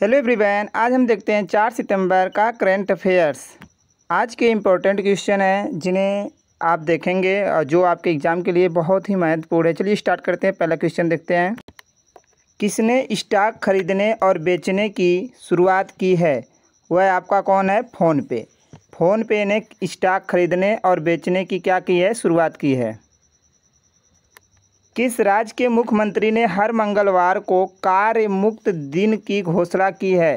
hello everyone आज हम देखते हैं चार सितंबर का करेंट अफेयर्स आज के इम्पोर्टेंट क्वेश्चन हैं जिन्हें आप देखेंगे और जो आपके एग्ज़ाम के लिए बहुत ही महत्वपूर्ण है चलिए स्टार्ट करते हैं पहला क्वेश्चन देखते हैं किसने स्टॉक खरीदने और बेचने की शुरुआत की है वह आपका कौन है फ़ोनपे फ़ोनपे ने स्टॉक खरीदने और बेचने की क्या की है शुरुआत की है किस राज्य के मुख्यमंत्री ने हर मंगलवार को कार्य मुक्त दिन की घोषणा की है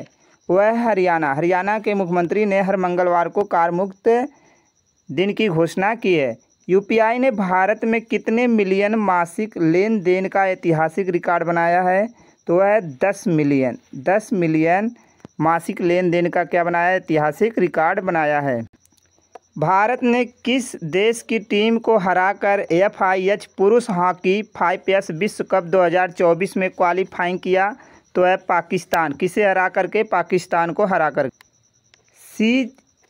वह हरियाणा हरियाणा के मुख्यमंत्री ने हर मंगलवार को कार मुक्त दिन की घोषणा की है यूपीआई ने भारत में कितने मिलियन मासिक लेन देन का ऐतिहासिक रिकॉर्ड बनाया है तो वह दस मिलियन दस मिलियन मासिक लेन देन का क्या बनाया ऐतिहासिक रिकॉर्ड बनाया है भारत ने किस देश की टीम को हराकर एफआईएच पुरुष हॉकी फाइव विश्व कप 2024 में क्वालिफाइंग किया तो है पाकिस्तान किसे हरा करके पाकिस्तान को हरा कर सी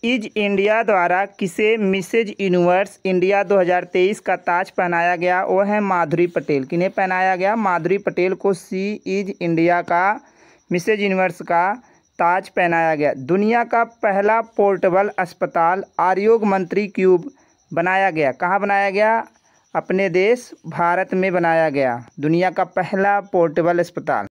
इज इंडिया द्वारा किसे मिसेज यूनिवर्स इंडिया 2023 का ताज पहनाया गया वो है माधुरी पटेल किन्हें पहनाया गया माधुरी पटेल को सी इज इंडिया का मिसेज यूनिवर्स का ताज पहनाया गया दुनिया का पहला पोर्टेबल अस्पताल आर्योग मंत्री क्यूब बनाया गया कहाँ बनाया गया अपने देश भारत में बनाया गया दुनिया का पहला पोर्टेबल अस्पताल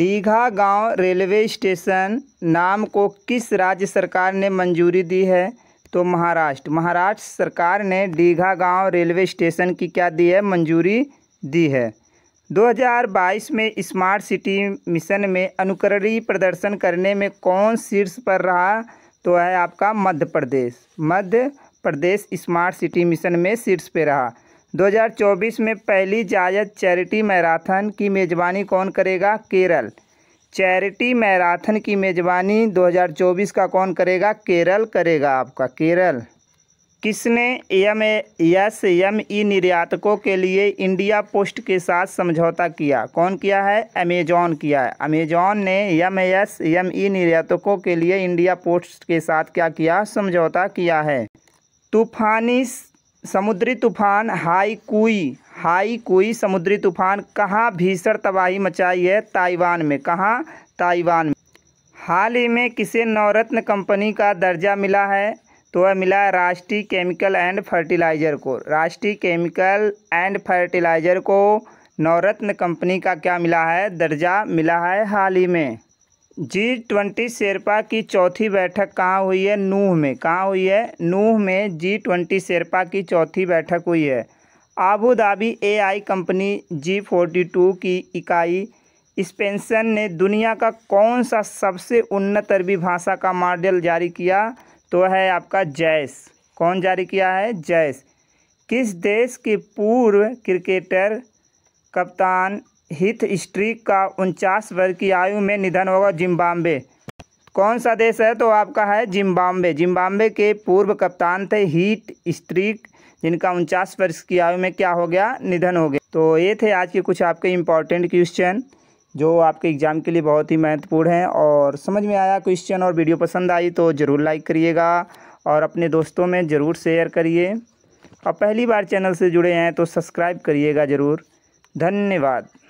दीघा गांव रेलवे स्टेशन नाम को किस राज्य सरकार ने मंजूरी दी है तो महाराष्ट्र महाराष्ट्र सरकार ने दीघा गांव रेलवे स्टेशन की क्या दी है मंजूरी दी है 2022 में स्मार्ट सिटी मिशन में अनुकरणीय प्रदर्शन करने में कौन शीर्ष पर रहा तो है आपका Madhya Pradesh Madhya Pradesh smart city mission में शीर्ष पर रहा 2024 में पहली जायद चैरिटी मैराथन की मेज़बानी कौन करेगा केरल चैरिटी मैराथन की मेज़बानी 2024 का कौन करेगा केरल करेगा आपका केरल किसने एम एस एम ई निर्यातकों के लिए इंडिया पोस्ट के साथ समझौता किया कौन किया है अमेजॉन किया है अमेजॉन ने एम एस एम ई निर्यातकों के लिए इंडिया पोस्ट के साथ क्या किया समझौता किया है तूफानी समुद्री तूफान हाईकुई हाईकुई समुद्री तूफान कहाँ भीषण तबाही मचाई है ताइवान में कहाँ ताइवान में हाल ही में किसे नवरत्न कंपनी का दर्जा मिला है तो वह मिला राष्ट्रीय केमिकल एंड फर्टिलाइज़र को राष्ट्रीय केमिकल एंड फर्टिलाइज़र को नवरत्न कंपनी का क्या मिला है दर्जा मिला है हाल ही में जी ट्वेंटी शेरपा की चौथी बैठक कहाँ हुई है नूह में कहाँ हुई है नूह में जी ट्वेंटी शेरपा की चौथी बैठक हुई है Abu Dhabi AI company G forty two की इकाई स्पेंसन ने दुनिया का कौन सा सबसे उन्नत अरबी भाषा का मॉडल जारी किया तो है आपका जैस कौन जारी किया है जैस किस देश के पूर्व क्रिकेटर कप्तान हिथ स्ट्रीक का उनचास वर्ष की आयु में निधन होगा जिम्बाब्वे कौन सा देश है तो आपका है जिम्बाब्वे जिम्बाब्वे के पूर्व कप्तान थे हीट स्ट्रीक जिनका उनचास वर्ष की आयु में क्या हो गया निधन हो गया तो ये थे आज के कुछ आपके इम्पॉर्टेंट क्वेश्चन जो आपके एग्ज़ाम के लिए बहुत ही महत्वपूर्ण हैं और और समझ में आया क्वेश्चन और वीडियो पसंद आई तो ज़रूर लाइक करिएगा और अपने दोस्तों में ज़रूर शेयर करिए और पहली बार चैनल से जुड़े हैं तो सब्सक्राइब करिएगा ज़रूर धन्यवाद